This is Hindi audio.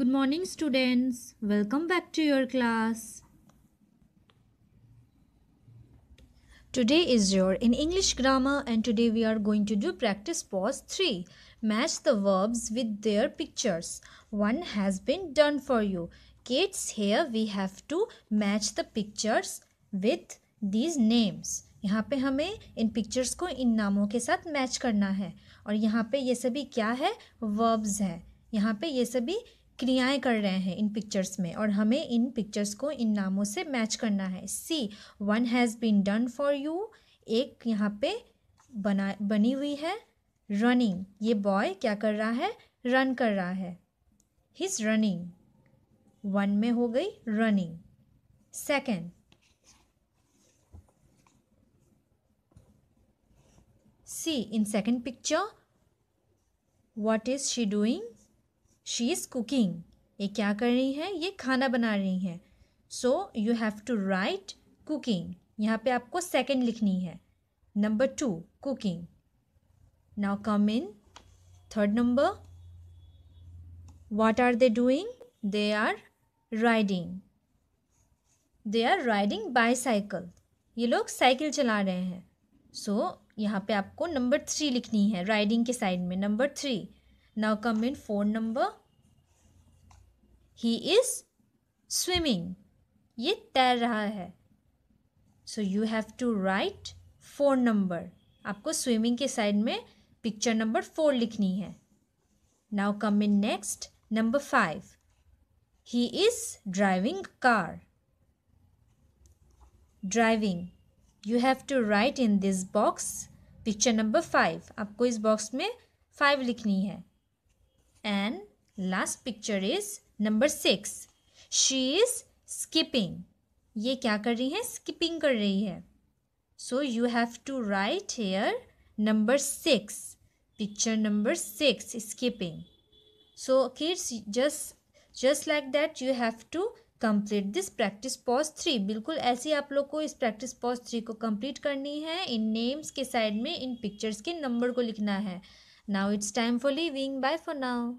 good morning students welcome back to your class today is your in english grammar and today we are going to do practice pause 3 match the verbs with their pictures one has been done for you kids here we have to match the pictures with these names यहाँ पे हमें इन पिक्चर्स को इन नामों के साथ मैच करना है और यहाँ पे ये सभी क्या है वर्ब्स हैं यहाँ पे ये सभी क्रियाएं कर रहे हैं इन पिक्चर्स में और हमें इन पिक्चर्स को इन नामों से मैच करना है see one has been done for you एक यहाँ पे बना बनी हुई है रनिंग ये बॉय क्या कर रहा है रन कर रहा है हिज रनिंग वन में हो गई running second see in second picture what is she doing she is cooking ये क्या कर रही हैं ये खाना बना रही हैं so you have to write cooking यहाँ पे आपको सेकेंड लिखनी है number two cooking now come in third number are they doing they are riding they are riding by bicycle ये लोग साइकिल चला रहे हैं सो so, यहाँ पे आपको नंबर थ्री लिखनी है राइडिंग के साइड में number three Now come in phone number. He is swimming. ये तैर रहा है so you have to write phone number आपको स्विमिंग के साइड में पिक्चर नंबर फोर लिखनी है now come in next number five he is driving car driving you have to write in this box picture number five आपको इस बॉक्स में फाइव लिखनी है And last picture is number six. She is skipping. ये क्या कर रही है skipping कर रही है so you have to write here number six picture number 6 skipping so kids just just like that you have to complete this practice pause three बिल्कुल ऐसे आप लोग को इस प्रैक्टिस पॉज थ्री को कंप्लीट करनी है इन नेम्स के साइड में इन पिक्चर्स के नंबर को लिखना है Now it's time for leaving. Bye for now.